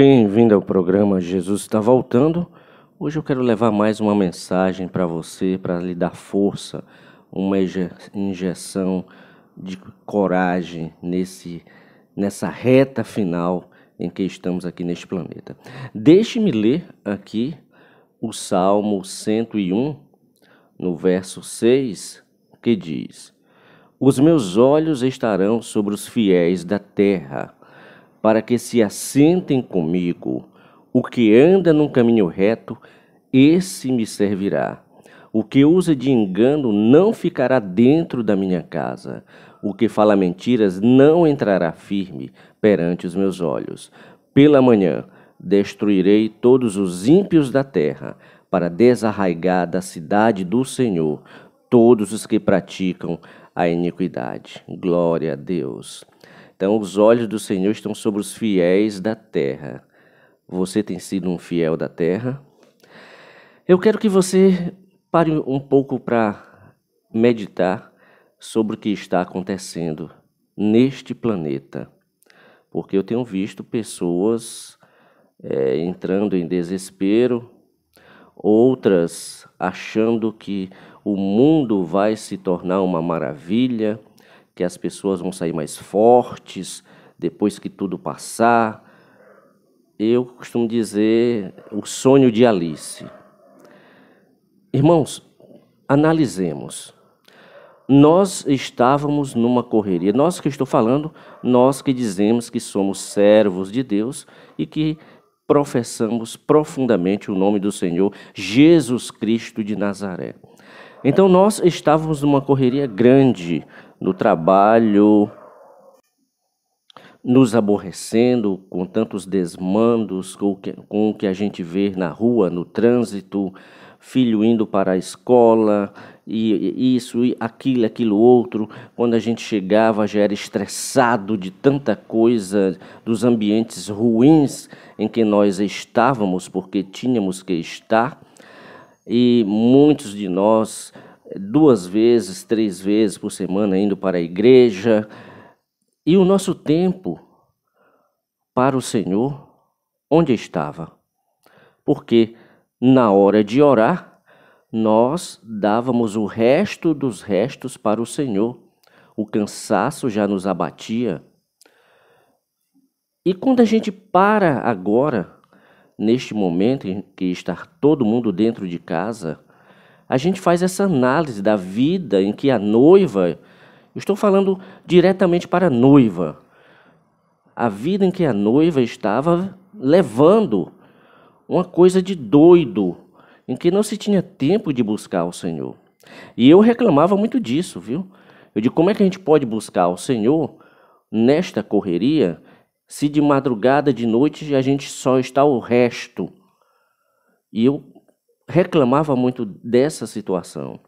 Bem-vindo ao programa Jesus está voltando. Hoje eu quero levar mais uma mensagem para você, para lhe dar força, uma injeção de coragem nesse nessa reta final em que estamos aqui neste planeta. Deixe-me ler aqui o Salmo 101, no verso 6, que diz: Os meus olhos estarão sobre os fiéis da terra para que se assentem comigo. O que anda num caminho reto, esse me servirá. O que usa de engano não ficará dentro da minha casa. O que fala mentiras não entrará firme perante os meus olhos. Pela manhã destruirei todos os ímpios da terra, para desarraigar da cidade do Senhor todos os que praticam a iniquidade. Glória a Deus. Então, os olhos do Senhor estão sobre os fiéis da terra. Você tem sido um fiel da terra? Eu quero que você pare um pouco para meditar sobre o que está acontecendo neste planeta, porque eu tenho visto pessoas é, entrando em desespero, outras achando que o mundo vai se tornar uma maravilha, que as pessoas vão sair mais fortes depois que tudo passar. Eu costumo dizer o sonho de Alice. Irmãos, analisemos. Nós estávamos numa correria. Nós que estou falando, nós que dizemos que somos servos de Deus e que professamos profundamente o nome do Senhor Jesus Cristo de Nazaré. Então nós estávamos numa correria grande, no trabalho, nos aborrecendo com tantos desmandos, com o, que, com o que a gente vê na rua, no trânsito, filho indo para a escola, e, isso, e aquilo, aquilo outro. Quando a gente chegava já era estressado de tanta coisa, dos ambientes ruins em que nós estávamos, porque tínhamos que estar. E muitos de nós duas vezes, três vezes por semana indo para a igreja. E o nosso tempo para o Senhor, onde estava? Porque na hora de orar, nós dávamos o resto dos restos para o Senhor. O cansaço já nos abatia. E quando a gente para agora, neste momento em que está todo mundo dentro de casa, a gente faz essa análise da vida em que a noiva, estou falando diretamente para a noiva, a vida em que a noiva estava levando uma coisa de doido, em que não se tinha tempo de buscar o Senhor. E eu reclamava muito disso, viu? Eu digo, como é que a gente pode buscar o Senhor nesta correria, se de madrugada, de noite, a gente só está o resto? E eu reclamava muito dessa situação.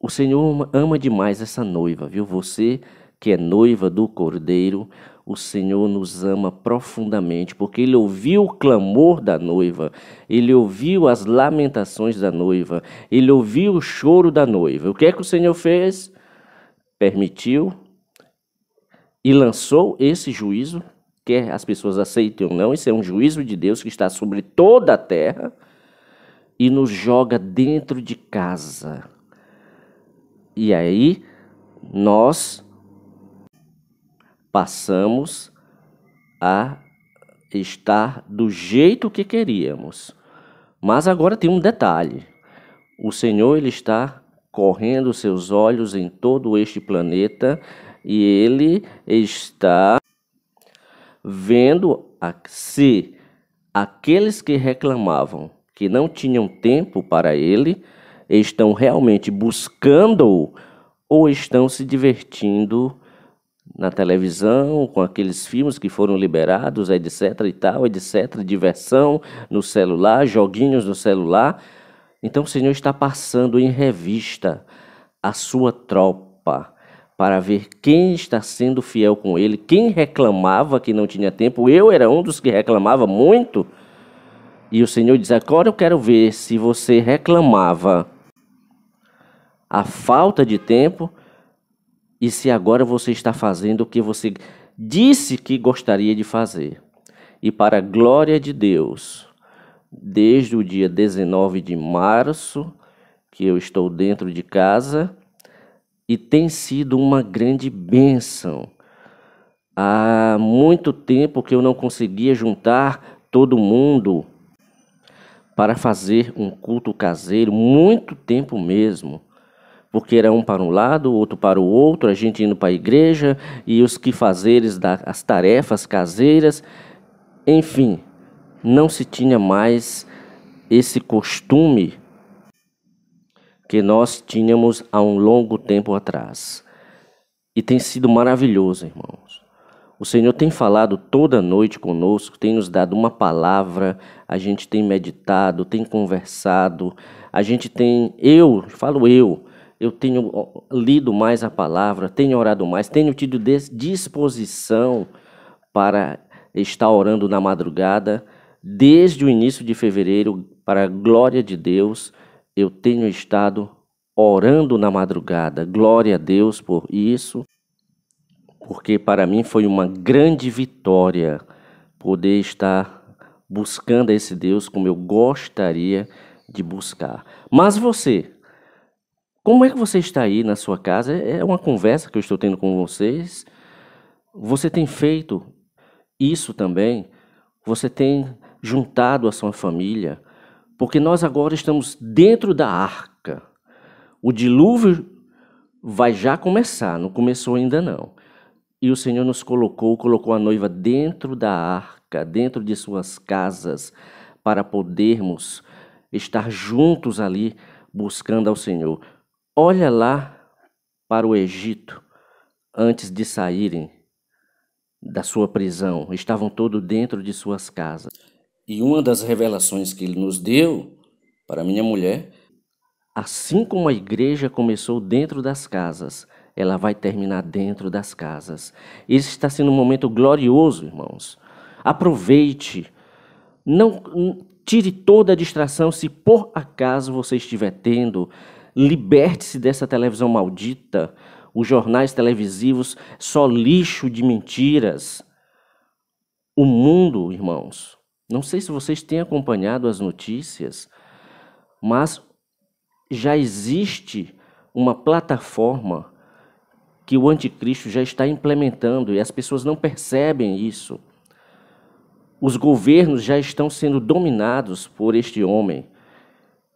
O Senhor ama demais essa noiva, viu? Você que é noiva do Cordeiro, o Senhor nos ama profundamente, porque Ele ouviu o clamor da noiva, Ele ouviu as lamentações da noiva, Ele ouviu o choro da noiva. O que é que o Senhor fez? Permitiu e lançou esse juízo, quer as pessoas aceitem ou não, isso é um juízo de Deus que está sobre toda a terra e nos joga dentro de casa. E aí nós passamos a estar do jeito que queríamos. Mas agora tem um detalhe. O Senhor ele está correndo seus olhos em todo este planeta e ele está vendo se aqueles que reclamavam que não tinham tempo para ele, estão realmente buscando-o ou estão se divertindo na televisão, com aqueles filmes que foram liberados, etc e tal, etc, diversão no celular, joguinhos no celular. Então o Senhor está passando em revista a sua tropa para ver quem está sendo fiel com ele, quem reclamava que não tinha tempo. Eu era um dos que reclamava muito e o Senhor diz: Agora eu quero ver se você reclamava a falta de tempo e se agora você está fazendo o que você disse que gostaria de fazer. E para a glória de Deus, desde o dia 19 de março, que eu estou dentro de casa, e tem sido uma grande bênção. Há muito tempo que eu não conseguia juntar todo mundo para fazer um culto caseiro, muito tempo mesmo. Porque era um para um lado, outro para o outro, a gente indo para a igreja e os que fazeres das tarefas caseiras. Enfim, não se tinha mais esse costume que nós tínhamos há um longo tempo atrás. E tem sido maravilhoso, irmão. O Senhor tem falado toda noite conosco, tem nos dado uma palavra, a gente tem meditado, tem conversado, a gente tem. Eu, falo eu, eu tenho lido mais a palavra, tenho orado mais, tenho tido disposição para estar orando na madrugada, desde o início de fevereiro, para a glória de Deus, eu tenho estado orando na madrugada. Glória a Deus por isso porque para mim foi uma grande vitória poder estar buscando esse Deus como eu gostaria de buscar. Mas você, como é que você está aí na sua casa? É, é uma conversa que eu estou tendo com vocês. Você tem feito isso também? Você tem juntado a sua família? Porque nós agora estamos dentro da arca. O dilúvio vai já começar, não começou ainda não. E o Senhor nos colocou, colocou a noiva dentro da arca, dentro de suas casas, para podermos estar juntos ali buscando ao Senhor. Olha lá para o Egito antes de saírem da sua prisão. Estavam todos dentro de suas casas. E uma das revelações que ele nos deu para minha mulher, assim como a igreja começou dentro das casas, ela vai terminar dentro das casas. Esse está sendo um momento glorioso, irmãos. Aproveite. Não hum, tire toda a distração se por acaso você estiver tendo. Liberte-se dessa televisão maldita, os jornais televisivos só lixo de mentiras. O mundo, irmãos, não sei se vocês têm acompanhado as notícias, mas já existe uma plataforma que o anticristo já está implementando e as pessoas não percebem isso. Os governos já estão sendo dominados por este homem.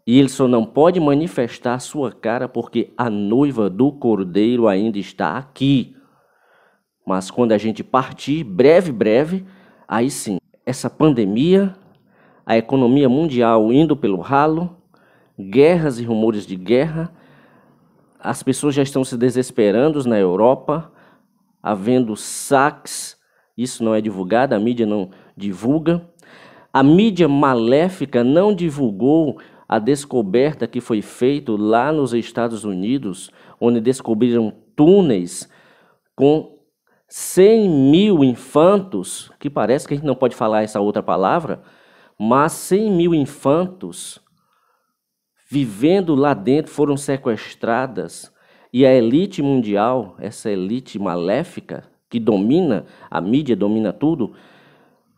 E ele só não pode manifestar sua cara porque a noiva do cordeiro ainda está aqui. Mas quando a gente partir, breve, breve, aí sim, essa pandemia, a economia mundial indo pelo ralo, guerras e rumores de guerra, as pessoas já estão se desesperando na Europa, havendo saques, isso não é divulgado, a mídia não divulga. A mídia maléfica não divulgou a descoberta que foi feita lá nos Estados Unidos, onde descobriram túneis com 100 mil infantos, que parece que a gente não pode falar essa outra palavra, mas 100 mil infantos vivendo lá dentro, foram sequestradas. E a elite mundial, essa elite maléfica que domina, a mídia domina tudo,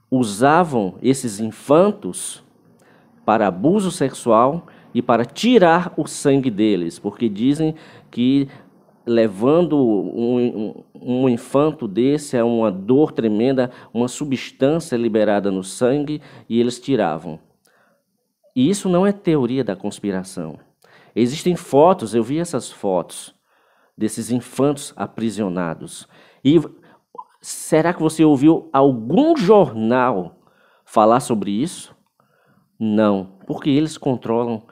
usavam esses infantos para abuso sexual e para tirar o sangue deles, porque dizem que levando um, um, um, infanto desse é uma dor tremenda, uma substância liberada no sangue, e eles tiravam. E isso não é teoria da conspiração. Existem fotos, eu vi essas fotos desses infantos aprisionados. E será que você ouviu algum jornal falar sobre isso? Não, porque eles controlam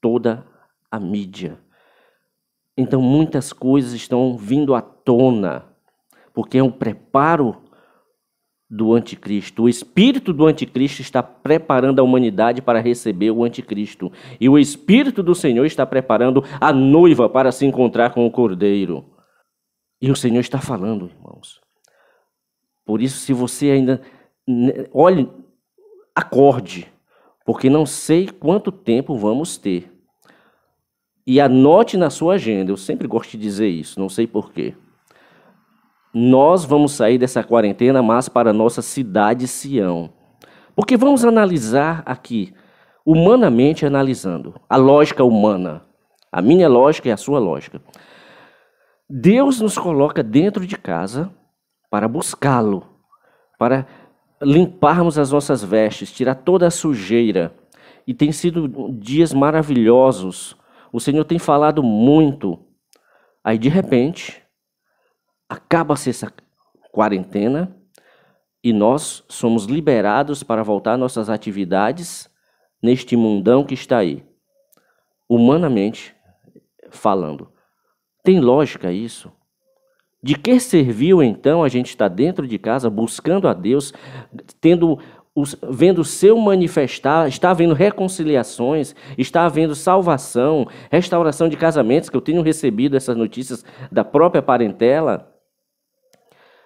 toda a mídia. Então muitas coisas estão vindo à tona, porque é um preparo do anticristo. O espírito do anticristo está preparando a humanidade para receber o anticristo. E o espírito do Senhor está preparando a noiva para se encontrar com o cordeiro. E o Senhor está falando, irmãos. Por isso, se você ainda. Olhe, acorde, porque não sei quanto tempo vamos ter. E anote na sua agenda, eu sempre gosto de dizer isso, não sei porquê nós vamos sair dessa quarentena, mas para a nossa cidade Sião. Porque vamos analisar aqui, humanamente analisando, a lógica humana. A minha lógica e a sua lógica. Deus nos coloca dentro de casa para buscá-lo, para limparmos as nossas vestes, tirar toda a sujeira. E tem sido dias maravilhosos. O Senhor tem falado muito. Aí, de repente, acaba-se essa quarentena e nós somos liberados para voltar nossas atividades neste mundão que está aí, humanamente falando. Tem lógica isso? De que serviu então a gente estar dentro de casa buscando a Deus, tendo os, vendo o seu manifestar, está havendo reconciliações, está havendo salvação, restauração de casamentos, que eu tenho recebido essas notícias da própria parentela.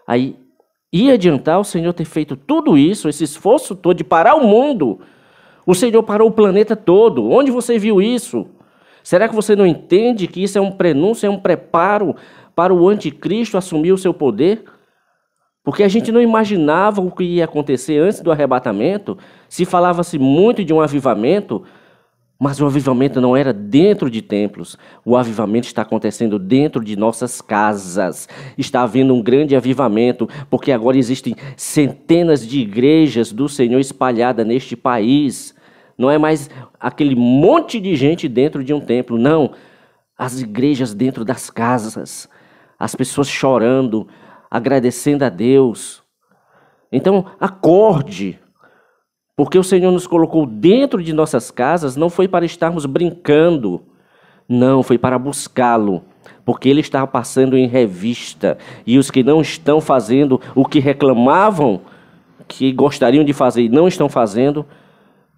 Aí ia adiantar o Senhor ter feito tudo isso, esse esforço todo de parar o mundo. O Senhor parou o planeta todo. Onde você viu isso? Será que você não entende que isso é um prenúncio, é um preparo para o anticristo assumir o seu poder? Porque a gente não imaginava o que ia acontecer antes do arrebatamento. Se falava-se muito de um avivamento, mas o avivamento não era dentro de templos. O avivamento está acontecendo dentro de nossas casas. Está havendo um grande avivamento, porque agora existem centenas de igrejas do Senhor espalhadas neste país. Não é mais aquele monte de gente dentro de um templo, não. As igrejas dentro das casas, as pessoas chorando, agradecendo a Deus. Então, acorde. Porque o Senhor nos colocou dentro de nossas casas não foi para estarmos brincando, não, foi para buscá-lo. Porque ele estava passando em revista e os que não estão fazendo o que reclamavam que gostariam de fazer e não estão fazendo,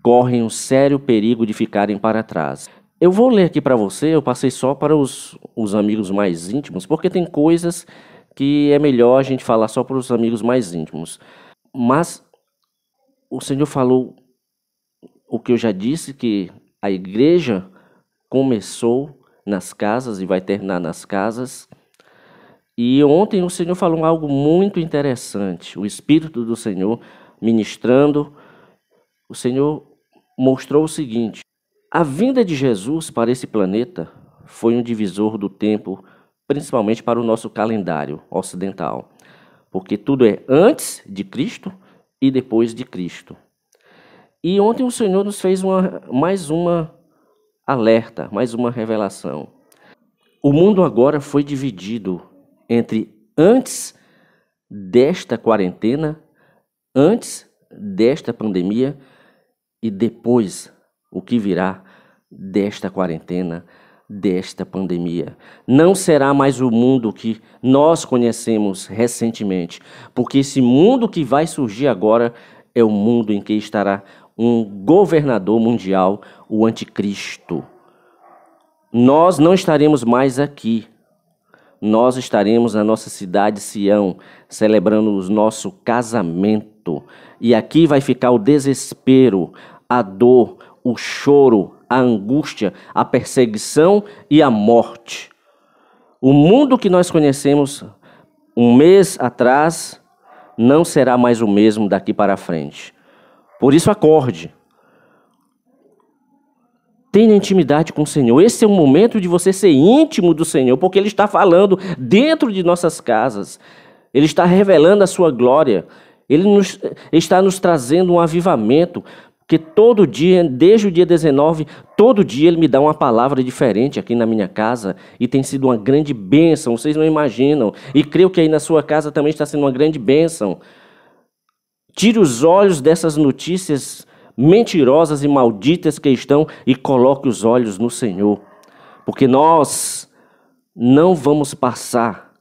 correm um sério perigo de ficarem para trás. Eu vou ler aqui para você, eu passei só para os, os amigos mais íntimos, porque tem coisas que é melhor a gente falar só para os amigos mais íntimos. Mas o Senhor falou o que eu já disse, que a igreja começou nas casas e vai terminar nas casas. E ontem o Senhor falou algo muito interessante. O Espírito do Senhor ministrando, o Senhor mostrou o seguinte: a vinda de Jesus para esse planeta foi um divisor do tempo, principalmente para o nosso calendário ocidental, porque tudo é antes de Cristo e depois de Cristo. E ontem o Senhor nos fez uma, mais uma alerta, mais uma revelação. O mundo agora foi dividido entre antes desta quarentena, antes desta pandemia e depois o que virá desta quarentena desta pandemia. Não será mais o mundo que nós conhecemos recentemente, porque esse mundo que vai surgir agora é o mundo em que estará um governador mundial, o anticristo. Nós não estaremos mais aqui. Nós estaremos na nossa cidade Sião, celebrando o nosso casamento. E aqui vai ficar o desespero, a dor, o choro, a angústia, a perseguição e a morte. O mundo que nós conhecemos um mês atrás não será mais o mesmo daqui para frente. Por isso, acorde. Tenha intimidade com o Senhor. Esse é o momento de você ser íntimo do Senhor, porque Ele está falando dentro de nossas casas. Ele está revelando a sua glória. Ele nos, está nos trazendo um avivamento. Porque todo dia, desde o dia 19, todo dia ele me dá uma palavra diferente aqui na minha casa e tem sido uma grande bênção, vocês não imaginam. E creio que aí na sua casa também está sendo uma grande bênção. Tire os olhos dessas notícias mentirosas e malditas que estão e coloque os olhos no Senhor. Porque nós não vamos passar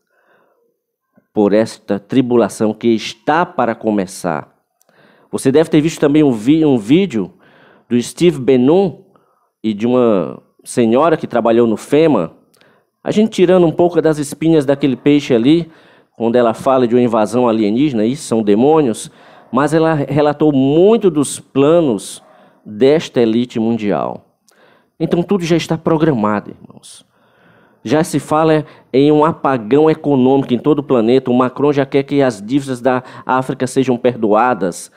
por esta tribulação que está para começar você deve ter visto também um, vi, um vídeo do Steve Benum e de uma senhora que trabalhou no FEMA. A gente tirando um pouco das espinhas daquele peixe ali, quando ela fala de uma invasão alienígena, isso são demônios, mas ela relatou muito dos planos desta elite mundial. Então tudo já está programado, irmãos. Já se fala em um apagão econômico em todo o planeta. O Macron já quer que as dívidas da África sejam perdoadas.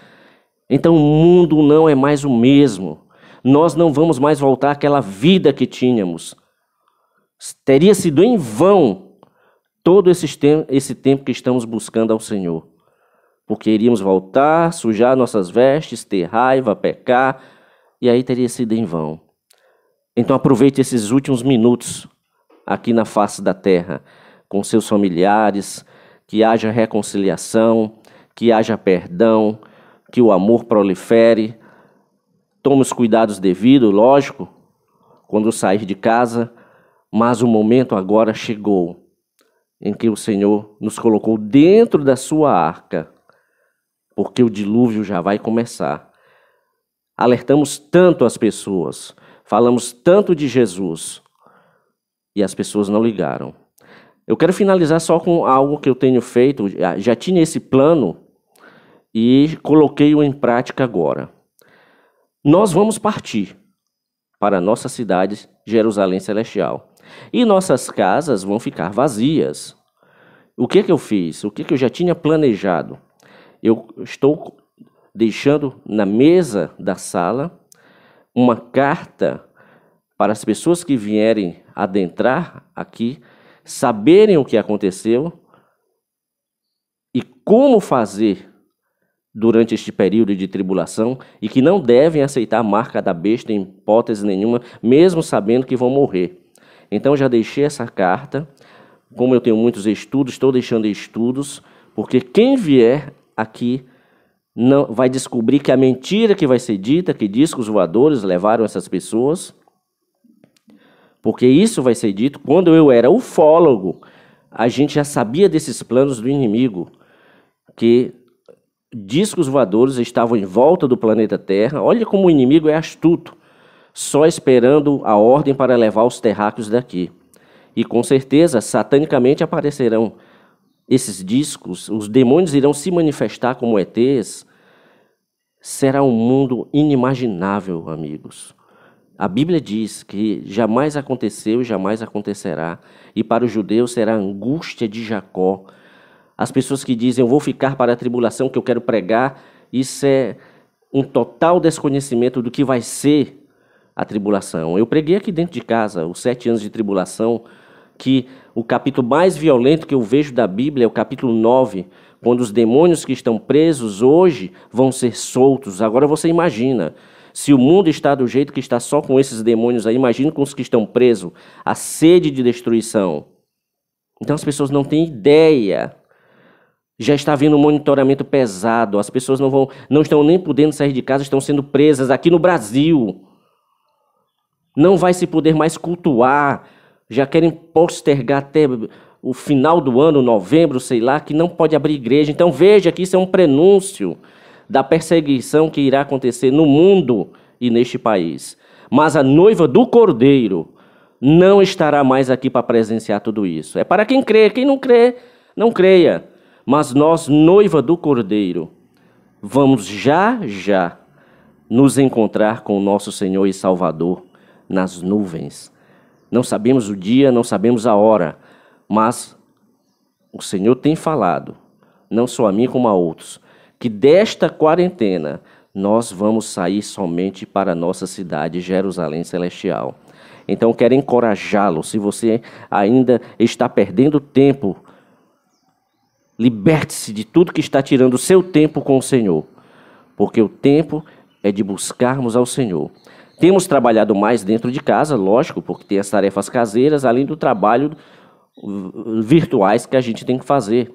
Então o mundo não é mais o mesmo. Nós não vamos mais voltar àquela vida que tínhamos. Teria sido em vão todo esse, tempo, que estamos buscando ao Senhor. Porque iríamos voltar, sujar nossas vestes, ter raiva, pecar, e aí teria sido em vão. Então aproveite esses últimos minutos aqui na face da terra, com seus familiares, que haja reconciliação, que haja perdão que o amor prolifere. Tome os cuidados devidos, lógico, quando sair de casa, mas o momento agora chegou em que o Senhor nos colocou dentro da sua arca, porque o dilúvio já vai começar. Alertamos tanto as pessoas, falamos tanto de Jesus, e as pessoas não ligaram. Eu quero finalizar só com algo que eu tenho feito, já tinha esse plano e coloquei-o em prática agora. Nós vamos partir para nossa cidade, Jerusalém Celestial. E nossas casas vão ficar vazias. O que, que eu fiz? O que, que eu já tinha planejado? Eu estou deixando na mesa da sala uma carta para as pessoas que vierem adentrar aqui saberem o que aconteceu e como fazer durante este período de tribulação e que não devem aceitar a marca da besta em hipótese nenhuma, mesmo sabendo que vão morrer. Então já deixei essa carta, como eu tenho muitos estudos, estou deixando estudos, porque quem vier aqui não vai descobrir que a mentira que vai ser dita, que diz que os voadores levaram essas pessoas, porque isso vai ser dito quando eu era ufólogo, a gente já sabia desses planos do inimigo que discos voadores estavam em volta do planeta Terra. Olha como o inimigo é astuto, só esperando a ordem para levar os terráqueos daqui. E com certeza, satanicamente aparecerão esses discos, os demônios irão se manifestar como ETs. Será um mundo inimaginável, amigos. A Bíblia diz que jamais aconteceu e jamais acontecerá, e para os judeus será a angústia de Jacó as pessoas que dizem eu vou ficar para a tribulação que eu quero pregar, isso é um total desconhecimento do que vai ser a tribulação. Eu preguei aqui dentro de casa os sete anos de tribulação, que o capítulo mais violento que eu vejo da Bíblia é o capítulo 9, quando os demônios que estão presos hoje vão ser soltos. Agora você imagina. Se o mundo está do jeito que está só com esses demônios aí, imagina com os que estão presos, a sede de destruição. Então as pessoas não têm ideia já está havendo um monitoramento pesado. As pessoas não vão, não estão nem podendo sair de casa, estão sendo presas aqui no Brasil. Não vai se poder mais cultuar. Já querem postergar até o final do ano, novembro, sei lá, que não pode abrir igreja. Então veja que isso é um prenúncio da perseguição que irá acontecer no mundo e neste país. Mas a noiva do Cordeiro não estará mais aqui para presenciar tudo isso. É para quem crê, quem não crê, não creia. Mas nós, noiva do Cordeiro, vamos já, já nos encontrar com o nosso Senhor e Salvador nas nuvens. Não sabemos o dia, não sabemos a hora, mas o Senhor tem falado, não só a mim como a outros, que desta quarentena nós vamos sair somente para a nossa cidade, Jerusalém Celestial. Então, quero encorajá-lo, se você ainda está perdendo tempo Liberte-se de tudo que está tirando o seu tempo com o Senhor, porque o tempo é de buscarmos ao Senhor. Temos trabalhado mais dentro de casa, lógico, porque tem as tarefas caseiras, além do trabalho uh, virtuais que a gente tem que fazer.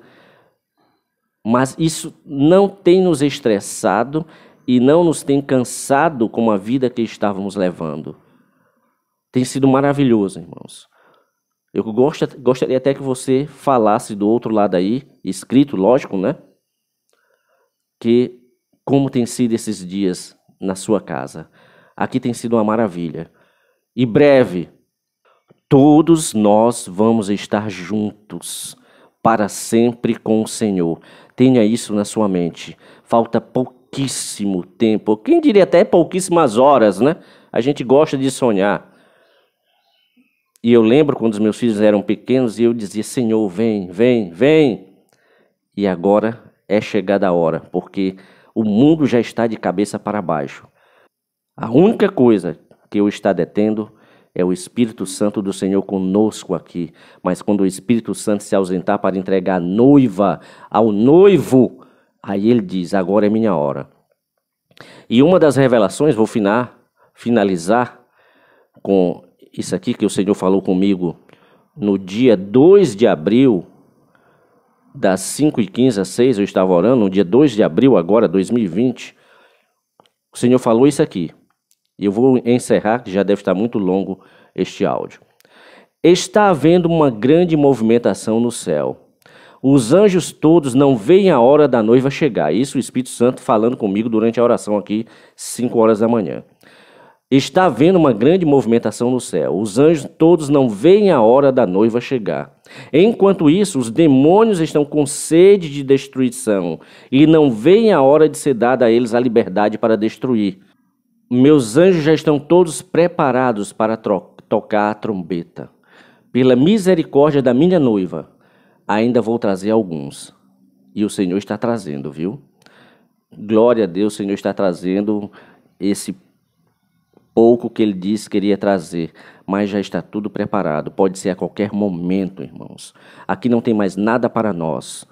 Mas isso não tem nos estressado e não nos tem cansado com a vida que estávamos levando. Tem sido maravilhoso, irmãos. Eu gostaria até que você falasse do outro lado aí, escrito, lógico, né? Que como tem sido esses dias na sua casa. Aqui tem sido uma maravilha. E breve, todos nós vamos estar juntos para sempre com o Senhor. Tenha isso na sua mente. Falta pouquíssimo tempo. Quem diria até pouquíssimas horas, né? A gente gosta de sonhar. E eu lembro quando os meus filhos eram pequenos e eu dizia: Senhor, vem, vem, vem. E agora é chegada a hora, porque o mundo já está de cabeça para baixo. A única coisa que eu está detendo é o Espírito Santo do Senhor conosco aqui. Mas quando o Espírito Santo se ausentar para entregar a noiva ao noivo, aí ele diz: agora é minha hora. E uma das revelações, vou finar, finalizar com isso aqui que o Senhor falou comigo no dia 2 de abril, das 5h15 às 6 eu estava orando, no dia 2 de abril agora, 2020, o Senhor falou isso aqui. E eu vou encerrar, que já deve estar muito longo este áudio. Está havendo uma grande movimentação no céu. Os anjos todos não veem a hora da noiva chegar. Isso o Espírito Santo falando comigo durante a oração aqui, 5 horas da manhã. Está havendo uma grande movimentação no céu. Os anjos todos não veem a hora da noiva chegar. Enquanto isso, os demônios estão com sede de destruição e não veem a hora de ser dada a eles a liberdade para destruir. Meus anjos já estão todos preparados para tocar a trombeta. Pela misericórdia da minha noiva, ainda vou trazer alguns. E o Senhor está trazendo, viu? Glória a Deus, o Senhor está trazendo esse pouco que ele disse que iria trazer, mas já está tudo preparado. Pode ser a qualquer momento, irmãos. Aqui não tem mais nada para nós.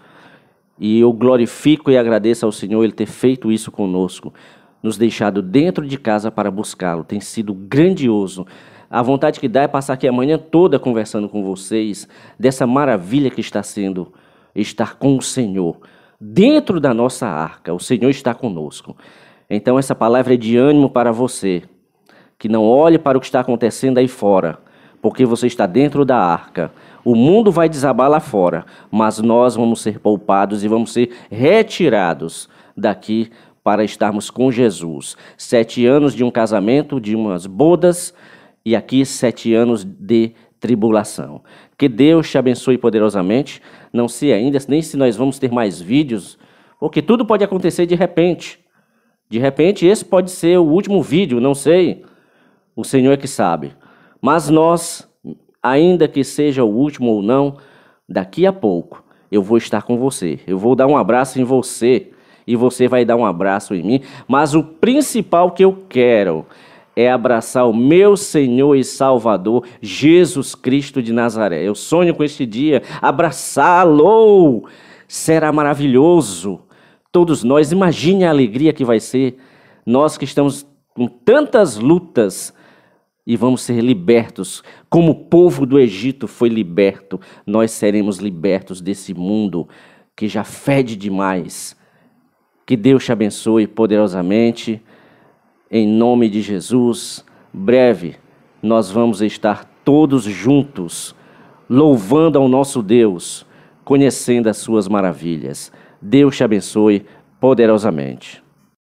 E eu glorifico e agradeço ao Senhor ele ter feito isso conosco, nos deixado dentro de casa para buscá-lo. Tem sido grandioso. A vontade que dá é passar aqui a manhã toda conversando com vocês dessa maravilha que está sendo estar com o Senhor dentro da nossa arca. O Senhor está conosco. Então essa palavra é de ânimo para você que não olhe para o que está acontecendo aí fora, porque você está dentro da arca. O mundo vai desabar lá fora, mas nós vamos ser poupados e vamos ser retirados daqui para estarmos com Jesus. Sete anos de um casamento, de umas bodas, e aqui sete anos de tribulação. Que Deus te abençoe poderosamente. Não sei ainda nem se nós vamos ter mais vídeos, porque tudo pode acontecer de repente. De repente, esse pode ser o último vídeo, não sei. O Senhor é que sabe. Mas nós, ainda que seja o último ou não, daqui a pouco eu vou estar com você. Eu vou dar um abraço em você e você vai dar um abraço em mim. Mas o principal que eu quero é abraçar o meu Senhor e Salvador, Jesus Cristo de Nazaré. Eu sonho com este dia, abraçá-lo será maravilhoso. Todos nós, imagine a alegria que vai ser, nós que estamos com tantas lutas e vamos ser libertos. Como o povo do Egito foi liberto, nós seremos libertos desse mundo que já fede demais. Que Deus te abençoe poderosamente. Em nome de Jesus, breve nós vamos estar todos juntos, louvando ao nosso Deus, conhecendo as suas maravilhas. Deus te abençoe poderosamente.